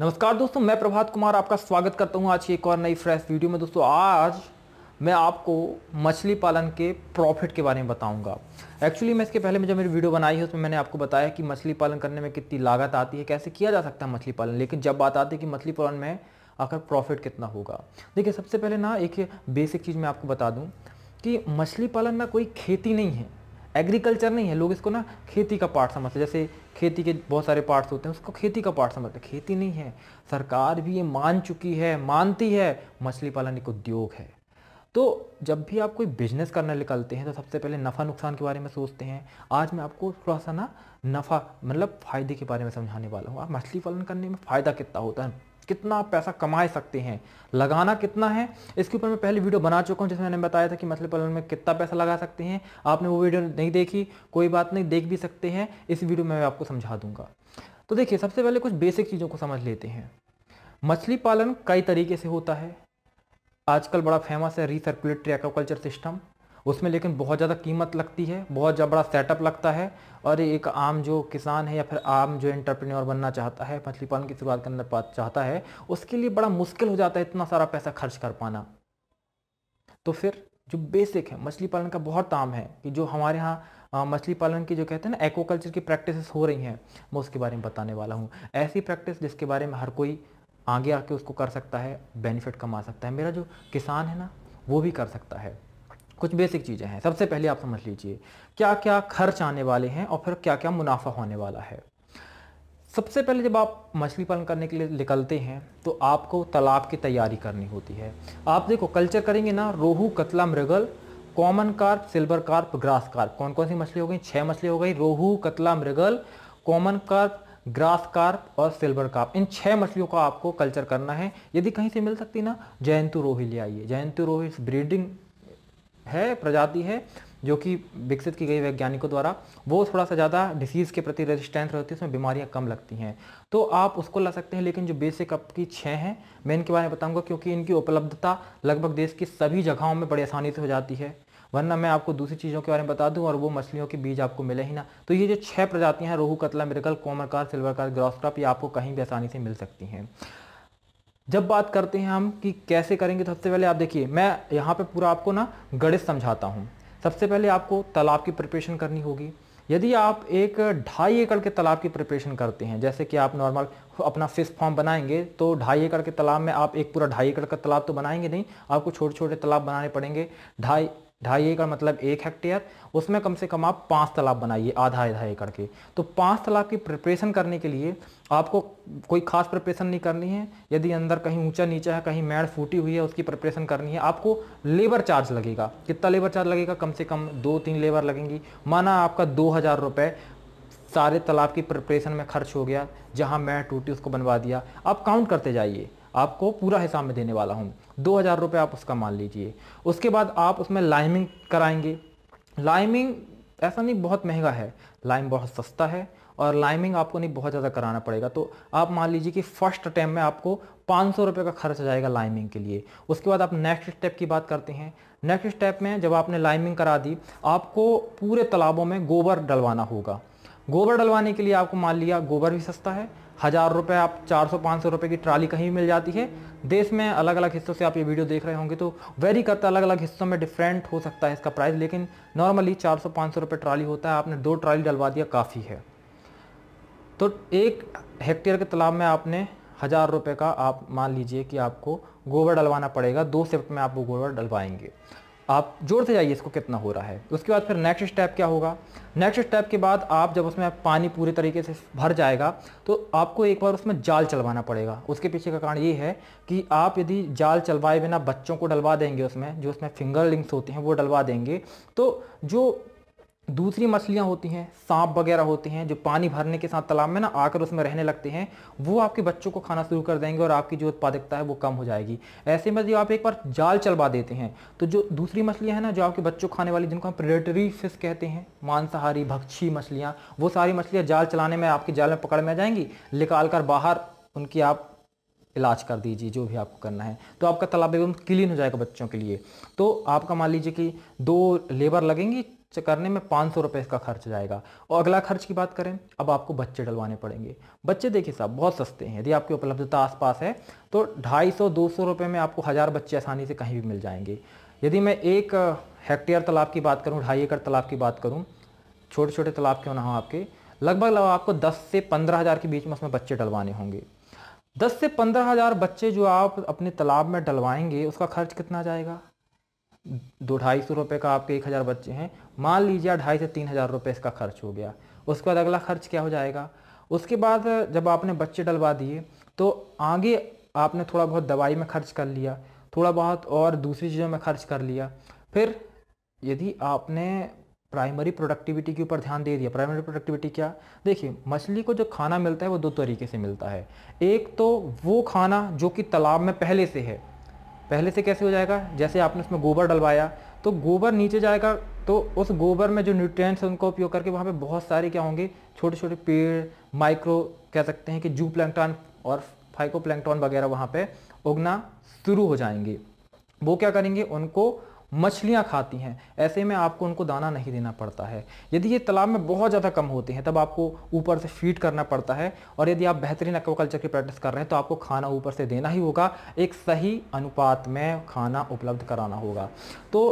नमस्कार दोस्तों मैं प्रभात कुमार आपका स्वागत करता हूं आज की एक और नई फ्रेश वीडियो में दोस्तों आज मैं आपको मछली पालन के प्रॉफिट के बारे में बताऊंगा एक्चुअली मैं इसके पहले में जब मेरी वीडियो बनाई है उसमें मैंने आपको बताया कि मछली पालन करने में कितनी लागत आती है कैसे किया जा सकता है मछली पालन लेकिन जब बात आती है कि मछली पालन में आकर प्रॉफिट कितना होगा देखिए सबसे पहले ना एक बेसिक चीज़ मैं आपको बता दूँ कि मछली पालन ना कोई खेती नहीं है एग्रीकल्चर नहीं है लोग इसको ना खेती का पार्ट समझते जैसे खेती के बहुत सारे पार्ट्स होते हैं उसको खेती का पार्ट समझते खेती नहीं है सरकार भी ये मान चुकी है मानती है मछली पालन एक उद्योग है तो जब भी आप कोई बिजनेस करने निकलते हैं तो सबसे पहले नफ़ा नुकसान के बारे में सोचते हैं आज मैं आपको थोड़ा सा ना नफ़ा मतलब फ़ायदे के बारे में समझाने वाला हूँ आप मछली पालन करने में फ़ायदा कितना होता है कितना पैसा कमा सकते हैं लगाना कितना है इसके ऊपर मैं पहले वीडियो बना चुका हूँ जिसमें मैंने बताया था कि मछली पालन में कितना पैसा लगा सकते हैं आपने वो वीडियो नहीं देखी कोई बात नहीं देख भी सकते हैं इस वीडियो में मैं आपको समझा दूंगा तो देखिए सबसे पहले कुछ बेसिक चीज़ों को समझ लेते हैं मछली पालन कई तरीके से होता है आजकल बड़ा फेमस है रिसर्कुलेटरी एक्वाकल्चर सिस्टम उसमें लेकिन बहुत ज़्यादा कीमत लगती है बहुत बड़ा सेटअप लगता है और एक आम जो किसान है या फिर आम जो इंटरप्रेन्योर बनना चाहता है मछली पालन की शुरुआत करना चाहता है उसके लिए बड़ा मुश्किल हो जाता है इतना सारा पैसा खर्च कर पाना तो फिर जो बेसिक है मछली पालन का बहुत आम है कि जो हमारे यहाँ मछली पालन की जो कहते हैं ना एक्वाकल्चर की प्रैक्टिसेस हो रही हैं मैं उसके बारे में बताने वाला हूँ ऐसी प्रैक्टिस जिसके बारे में हर कोई आगे आके उसको कर सकता है बेनिफिट कमा सकता है मेरा जो किसान है ना वो भी कर सकता है कुछ बेसिक चीज़ें हैं सबसे पहले आप समझ लीजिए क्या क्या खर्च आने वाले हैं और फिर क्या क्या मुनाफा होने वाला है सबसे पहले जब आप मछली पालन करने के लिए निकलते हैं तो आपको तालाब की तैयारी करनी होती है आप देखो कल्चर करेंगे ना rohu catla mrigal common carp silver carp grass carp कौन कौन सी मछली हो गई छह मछली हो गई rohu catla mrigal common carp grass carp और सिल्वर कार्प इन छह मछलियों का आपको कल्चर करना है यदि कहीं से मिल सकती ना जयंतु रोही ले आइए जयंतु रोही ब्रीडिंग है प्रजाति है जो कि विकसित की गई वैज्ञानिकों द्वारा वो थोड़ा सा ज़्यादा डिसीज़ के प्रति रेजिस्टेंस रहती है उसमें बीमारियाँ कम लगती हैं तो आप उसको ला सकते हैं लेकिन जो बेसिक अप की छः हैं मैं इनके बारे में बताऊँगा क्योंकि इनकी उपलब्धता लगभग देश की सभी जगहों में बड़ी आसानी से हो जाती है वरना मैं आपको दूसरी चीज़ों के बारे में बता दूं और वो मछलियों के बीज आपको मिले ही ना तो ये जो छह प्रजातियां हैं रोहू कतला मिर्गल कोमरकार सिल्वरकार ग्रॉसक्रॉप ये आपको कहीं भी आसानी से मिल सकती हैं जब बात करते हैं हम कि कैसे करेंगे तो सबसे पहले आप देखिए मैं यहाँ पे पूरा आपको ना गणित समझाता हूँ सबसे पहले आपको तालाब की प्रिपरेशन करनी होगी यदि आप एक ढाई एकड़ के तालाब की प्रिपरेशन करते हैं जैसे कि आप नॉर्मल अपना फिश फॉर्म बनाएंगे तो ढाई एकड़ के तालाब में आप एक पूरा ढाई एकड़ का तालाब तो बनाएंगे नहीं आपको छोटे छोटे तालाब बनाने पड़ेंगे ढाई ढाई एकड़ मतलब एक हेक्टेयर उसमें कम से कम आप पाँच तालाब बनाइए आधा आधा एकड़ के तो पाँच तालाब की प्रिपरेशन करने के लिए आपको कोई खास प्रिपरेशन नहीं करनी है यदि अंदर कहीं ऊंचा नीचा है कहीं मैड़ फूटी हुई है उसकी प्रिपरेशन करनी है आपको लेबर चार्ज लगेगा कितना लेबर चार्ज लगेगा कम से कम दो तीन लेबर लगेंगी माना आपका दो हज़ार रुपये सारे तालाब की प्रिपरेशन में खर्च हो गया जहाँ मैड़ टूटी उसको बनवा दिया आप काउंट करते जाइए आपको पूरा हिसाब में देने वाला हूँ दो हज़ार रुपये आप उसका मान लीजिए उसके बाद आप उसमें लाइमिंग कराएंगे लाइमिंग ऐसा नहीं बहुत महंगा है लाइम बहुत सस्ता है और लाइमिंग आपको नहीं बहुत ज़्यादा कराना पड़ेगा तो आप मान लीजिए कि फर्स्ट अटैम्प में आपको पाँच सौ रुपये का खर्च जाएगा लाइमिंग के लिए उसके बाद आप नेक्स्ट स्टेप की बात करते हैं नेक्स्ट स्टेप में जब आपने लाइमिंग करा दी आपको पूरे तालाबों में गोबर डलवाना होगा गोबर डलवाने के लिए आपको मान लिया गोबर भी सस्ता है हज़ार रुपये आप चार सौ पाँच सौ रुपये की ट्राली कहीं मिल जाती है देश में अलग अलग हिस्सों से आप ये वीडियो देख रहे होंगे तो वेरी करता अलग अलग हिस्सों में डिफरेंट हो सकता है इसका प्राइस लेकिन नॉर्मली चार सौ पाँच सौ रुपये ट्राली होता है आपने दो ट्राली डलवा दिया काफ़ी है तो एक हेक्टेयर के तालाब में आपने हज़ार रुपये का आप मान लीजिए कि आपको गोबर डलवाना पड़ेगा दो शिफ्ट में आप वो गोबर डलवाएंगे आप जोड़ते जाइए इसको कितना हो रहा है उसके बाद फिर नेक्स्ट स्टेप क्या होगा नेक्स्ट स्टेप के बाद आप जब उसमें पानी पूरे तरीके से भर जाएगा तो आपको एक बार उसमें जाल चलवाना पड़ेगा उसके पीछे का कारण ये है कि आप यदि जाल चलवाए बिना बच्चों को डलवा देंगे उसमें जो उसमें फिंगर लिंक्स होते हैं वो डलवा देंगे तो जो दूसरी मछलियाँ होती हैं सांप वगैरह होते हैं जो पानी भरने के साथ तालाब में ना आकर उसमें रहने लगते हैं वो आपके बच्चों को खाना शुरू कर देंगे और आपकी जो उत्पादकता है वो कम हो जाएगी ऐसे में जो आप एक बार जाल चलवा देते हैं तो जो दूसरी मछलियाँ हैं ना जो आपके बच्चों खाने वाली जिनको हम प्रेडेटरी फिश कहते हैं मांसाहारी भक्षी मछलियाँ वो सारी मछलियाँ जाल चलाने में आपके जाल में पकड़ में आ जाएंगी निकाल कर बाहर उनकी आप इलाज कर दीजिए जो भी आपको करना है तो आपका तालाब एकदम क्लीन हो जाएगा बच्चों के लिए तो आपका मान लीजिए कि दो लेबर लगेंगी करने में पाँच सौ रुपये इसका खर्च जाएगा और अगला खर्च की बात करें अब आपको बच्चे डलवाने पड़ेंगे बच्चे देखिए साहब बहुत सस्ते हैं यदि आपकी उपलब्धता आसपास है तो ढाई सौ दो सौ रुपये में आपको हज़ार बच्चे आसानी से कहीं भी मिल जाएंगे यदि मैं एक हेक्टेयर तालाब की बात करूँ ढाई एकड़ तालाब की बात करूँ छोटे छोटे तालाब क्यों ना हो आपके लगभग आपको दस से पंद्रह हज़ार के बीच में उसमें बच्चे डलवाने होंगे दस से पंद्रह हज़ार बच्चे जो आप अपने तालाब में डलवाएंगे उसका खर्च कितना जाएगा दो ढाई सौ रुपये का आपके एक हज़ार बच्चे हैं मान लीजिए ढाई से तीन हज़ार रुपये इसका खर्च हो गया उसके बाद अगला खर्च क्या हो जाएगा उसके बाद जब आपने बच्चे डलवा दिए तो आगे आपने थोड़ा बहुत दवाई में खर्च कर लिया थोड़ा बहुत और दूसरी चीज़ों में खर्च कर लिया फिर यदि आपने प्राइमरी प्रोडक्टिविटी के ऊपर ध्यान दे दिया प्राइमरी प्रोडक्टिविटी क्या देखिए मछली को जो खाना मिलता है वो दो तरीके से मिलता है एक तो वो खाना जो कि तालाब में पहले से है पहले से कैसे हो जाएगा जैसे आपने उसमें गोबर डलवाया तो गोबर नीचे जाएगा तो उस गोबर में जो न्यूट्रिएंट्स हैं उनका उपयोग करके वहाँ पे बहुत सारे क्या होंगे छोटे छोटे पेड़ माइक्रो कह सकते हैं कि जू प्लैंकटॉन और फाइको प्लैंकटॉन वगैरह वहाँ पे उगना शुरू हो जाएंगे वो क्या करेंगे उनको मछलियाँ खाती हैं ऐसे में आपको उनको दाना नहीं देना पड़ता है यदि ये तालाब में बहुत ज़्यादा कम होते हैं तब आपको ऊपर से फीड करना पड़ता है और यदि आप बेहतरीन एक्वाकल्चर की प्रैक्टिस कर रहे हैं तो आपको खाना ऊपर से देना ही होगा एक सही अनुपात में खाना उपलब्ध कराना होगा तो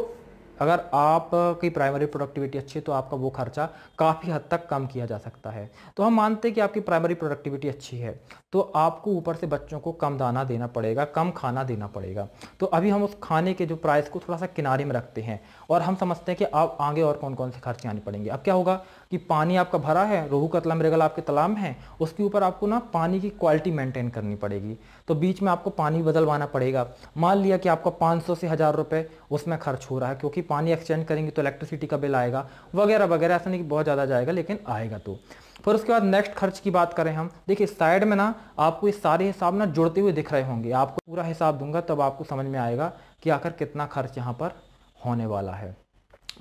अगर आप की प्राइमरी प्रोडक्टिविटी अच्छी है तो आपका वो खर्चा काफ़ी हद तक कम किया जा सकता है तो हम मानते हैं कि आपकी प्राइमरी प्रोडक्टिविटी अच्छी है तो आपको ऊपर से बच्चों को कम दाना देना पड़ेगा कम खाना देना पड़ेगा तो अभी हम उस खाने के जो प्राइस को थोड़ा सा किनारे में रखते हैं और हम समझते हैं कि आप आगे और कौन कौन से खर्चे आने पड़ेंगे अब क्या होगा कि पानी आपका भरा है रोहू कतला मृगल आपके तालाब में है उसके ऊपर आपको ना पानी की क्वालिटी मेंटेन करनी पड़ेगी तो बीच में आपको पानी बदलवाना पड़ेगा मान लिया कि आपका 500 से हज़ार रुपये उसमें खर्च हो रहा है क्योंकि पानी एक्सचेंज करेंगे तो इलेक्ट्रिसिटी का बिल आएगा वगैरह वगैरह ऐसा नहीं कि बहुत ज़्यादा जाएगा लेकिन आएगा तो फिर उसके बाद नेक्स्ट खर्च की बात करें हम देखिए साइड में ना आपको ये सारे हिसाब ना जुड़ते हुए दिख रहे होंगे आपको पूरा हिसाब दूंगा तब आपको समझ में आएगा कि आखिर कितना खर्च यहाँ पर होने वाला है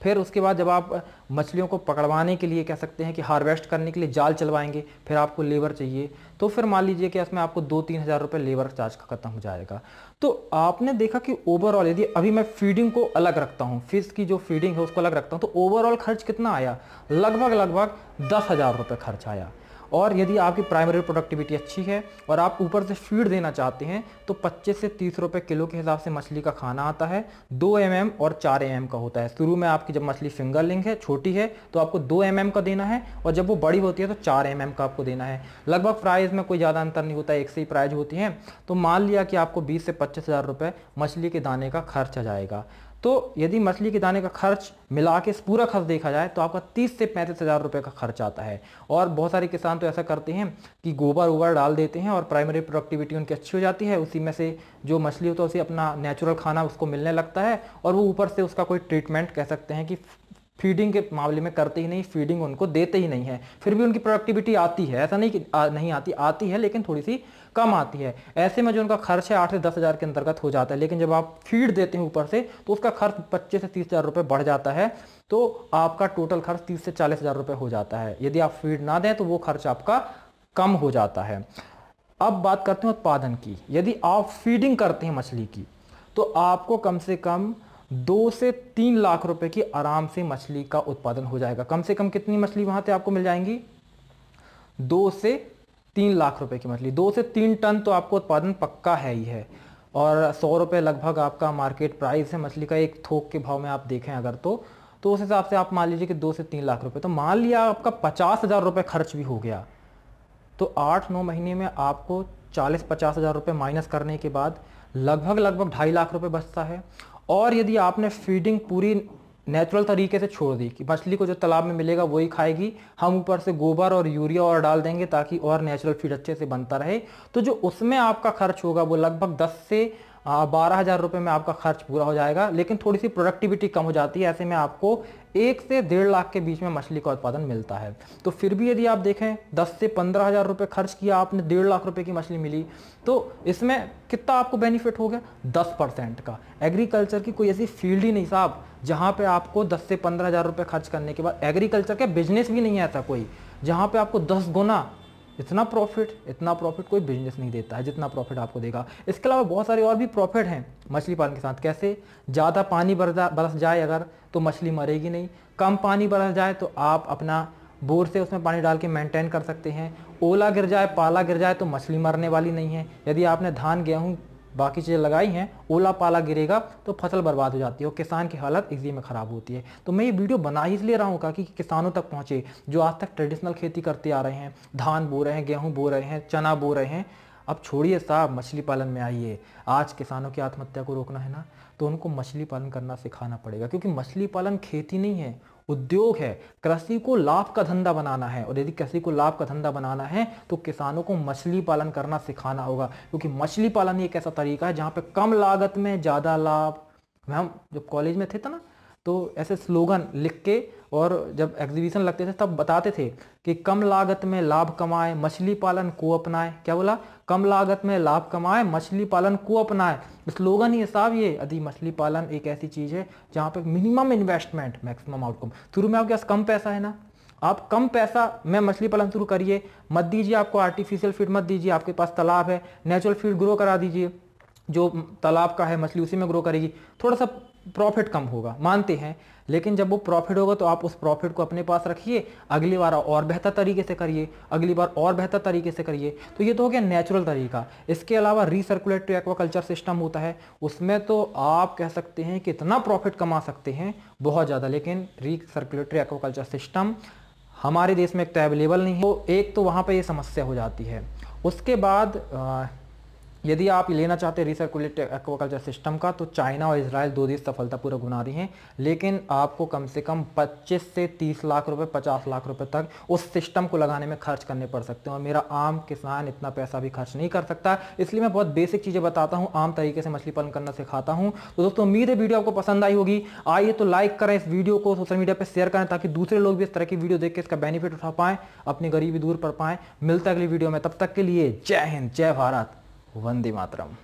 फिर उसके बाद जब आप मछलियों को पकड़वाने के लिए कह सकते हैं कि हार्वेस्ट करने के लिए जाल चलवाएंगे फिर आपको लेबर चाहिए तो फिर मान लीजिए कि इसमें आपको दो तीन हज़ार रुपये लेबर चार्ज का खत्म हो जाएगा तो आपने देखा कि ओवरऑल यदि अभी मैं फीडिंग को अलग रखता हूँ फिश की जो फीडिंग है उसको अलग रखता हूँ तो ओवरऑल खर्च कितना आया लगभग लगभग दस हज़ार रुपये खर्च आया और यदि आपकी प्राइमरी प्रोडक्टिविटी अच्छी है और आप ऊपर से फीड देना चाहते हैं तो 25 से तीस रुपए किलो के हिसाब से मछली का खाना आता है दो एम mm और चार एम mm का होता है शुरू में आपकी जब मछली फिंगरलिंग है छोटी है तो आपको दो एम mm का देना है और जब वो बड़ी होती है तो चार एम mm का आपको देना है लगभग प्राइस में कोई ज़्यादा अंतर नहीं होता है एक से ही प्राइज होती है तो मान लिया कि आपको बीस से पच्चीस हज़ार रुपये मछली के दाने का खर्च आ जाएगा तो यदि मछली के दाने का खर्च मिला के पूरा खर्च देखा जाए तो आपका तीस से पैंतीस हज़ार रुपये का खर्च आता है और बहुत सारे किसान तो ऐसा करते हैं कि गोबर ओबर डाल देते हैं और प्राइमरी प्रोडक्टिविटी उनकी अच्छी हो जाती है उसी में से जो मछली होता है उसे अपना नेचुरल खाना उसको मिलने लगता है और वो ऊपर से उसका कोई ट्रीटमेंट कह सकते हैं कि फीडिंग के मामले में करते ही नहीं फीडिंग उनको देते ही नहीं है फिर भी उनकी प्रोडक्टिविटी आती है ऐसा नहीं कि आ, नहीं आती आती है लेकिन थोड़ी सी कम आती है ऐसे में जो उनका खर्च है आठ से दस हज़ार के अंतर्गत हो जाता है लेकिन जब आप फीड देते हैं ऊपर से तो उसका खर्च पच्चीस से तीस हज़ार रुपये बढ़ जाता है तो आपका टोटल खर्च तीस से चालीस हज़ार रुपये हो जाता है यदि आप फीड ना दें तो वो खर्च आपका कम हो जाता है अब बात करते हैं उत्पादन की यदि आप फीडिंग करते हैं मछली की तो आपको कम से कम दो से तीन लाख रुपए की आराम से मछली का उत्पादन हो जाएगा कम से कम कितनी मछली वहां से आपको मिल जाएंगी दो से तीन लाख रुपए की मछली दो से तीन टन तो आपको उत्पादन पक्का है ही है और सौ रुपये लगभग आपका मार्केट प्राइस है मछली का एक थोक के भाव में आप देखें अगर तो तो उस हिसाब से आप मान लीजिए कि दो से तीन लाख रुपए तो मान लिया आपका पचास हज़ार रुपये खर्च भी हो गया तो आठ नौ महीने में आपको चालीस पचास हज़ार रुपये माइनस करने के बाद लगभग लगभग ढाई लाख रुपये बचता है और यदि आपने फीडिंग पूरी नेचुरल तरीके से छोड़ दी कि मछली को जो तालाब में मिलेगा वही खाएगी हम ऊपर से गोबर और यूरिया और डाल देंगे ताकि और नेचुरल फीड अच्छे से बनता रहे तो जो उसमें आपका खर्च होगा वो लगभग दस से बारह हज़ार रुपये में आपका खर्च पूरा हो जाएगा लेकिन थोड़ी सी प्रोडक्टिविटी कम हो जाती है ऐसे में आपको एक से डेढ़ लाख के बीच में मछली का उत्पादन मिलता है तो फिर भी यदि आप देखें दस से पंद्रह हज़ार रुपये खर्च किया आपने डेढ़ लाख रुपये की मछली मिली तो इसमें कितना आपको बेनिफिट हो गया दस परसेंट का एग्रीकल्चर की कोई ऐसी फील्ड ही नहीं साहब जहाँ पे आपको 10 से पंद्रह हज़ार रुपये खर्च करने के बाद एग्रीकल्चर के बिजनेस भी नहीं आता कोई जहाँ पे आपको 10 गुना इतना प्रॉफिट इतना प्रॉफिट कोई बिजनेस नहीं देता है जितना प्रॉफिट आपको देगा इसके अलावा बहुत सारे और भी प्रॉफिट हैं मछली पालन के साथ कैसे ज़्यादा पानी बरस जाए अगर तो मछली मरेगी नहीं कम पानी बरस जाए तो आप अपना बोर से उसमें पानी डाल के मेंटेन कर सकते हैं ओला गिर जाए पाला गिर जाए तो मछली मरने वाली नहीं है यदि आपने धान गेहूँ बाकी चीज़ें लगाई हैं ओला पाला गिरेगा तो फसल बर्बाद हो जाती है और किसान की हालत इसी में ख़राब होती है तो मैं ये वीडियो बना ही इसलिए रहा हूँ ताकि किसानों तक पहुँचे जो आज तक ट्रेडिशनल खेती करते आ रहे हैं धान बो रहे हैं गेहूँ बो रहे हैं चना बो रहे हैं अब छोड़िए साहब मछली पालन में आइए आज किसानों की आत्महत्या को रोकना है ना तो उनको मछली पालन करना सिखाना पड़ेगा क्योंकि मछली पालन खेती नहीं है उद्योग है कृषि को लाभ का धंधा बनाना है और यदि कृषि को लाभ का धंधा बनाना है तो किसानों को मछली पालन करना सिखाना होगा क्योंकि मछली पालन एक ऐसा तरीका है जहाँ पे कम लागत में ज़्यादा लाभ हम जब कॉलेज में थे था तो ना तो ऐसे स्लोगन लिख के और जब एग्जीबिशन लगते थे तब बताते थे कि कम लागत में लाभ कमाएं मछली पालन को अपनाएं क्या बोला कम लागत में लाभ कमाएं मछली पालन को अपनाएं स्लोगन ही हिसाब ये यदि मछली पालन एक ऐसी चीज़ है जहाँ पे मिनिमम इन्वेस्टमेंट मैक्सिमम आउटकम शुरू में आपके पास कम पैसा है ना आप कम पैसा में मछली पालन शुरू करिए मत दीजिए आपको आर्टिफिशियल फीड मत दीजिए आपके पास तालाब है नेचुरल फीड ग्रो करा दीजिए जो तालाब का है मछली उसी में ग्रो करेगी थोड़ा सा प्रॉफिट कम होगा मानते हैं लेकिन जब वो प्रॉफिट होगा तो आप उस प्रॉफिट को अपने पास रखिए अगली बार और बेहतर तरीके से करिए अगली बार और बेहतर तरीके से करिए तो ये तो हो गया नेचुरल तरीका इसके अलावा रिसर्कुलेटरी एक्वाकल्चर सिस्टम होता है उसमें तो आप कह सकते हैं कि इतना प्रॉफिट कमा सकते हैं बहुत ज़्यादा लेकिन रिसर्कुलेटरी एक्वाकल्चर सिस्टम हमारे देश में एक तो अवेलेबल नहीं है तो एक तो वहाँ पर ये समस्या हो जाती है उसके बाद यदि आप लेना चाहते हैं रिसर्कुलेटेड एक्वाकल्चर सिस्टम का तो चाइना और इसराइल दो देश सफलतापूर्वक बना रही हैं लेकिन आपको कम से कम 25 से 30 लाख रुपए 50 लाख रुपए तक उस सिस्टम को लगाने में खर्च करने पड़ सकते हैं और मेरा आम किसान इतना पैसा भी खर्च नहीं कर सकता इसलिए मैं बहुत बेसिक चीज़ें बताता हूँ आम तरीके से मछली पालन करना सिखाता हूँ तो दोस्तों उम्मीद है वीडियो आपको पसंद आई होगी आइए तो लाइक करें इस वीडियो को सोशल मीडिया पर शेयर करें ताकि दूसरे लोग भी इस तरह की वीडियो देख के इसका बेनिफिट उठा पाएँ अपनी गरीबी दूर कर पाएँ मिलता अगली वीडियो में तब तक के लिए जय हिंद जय भारत वंदे मातरम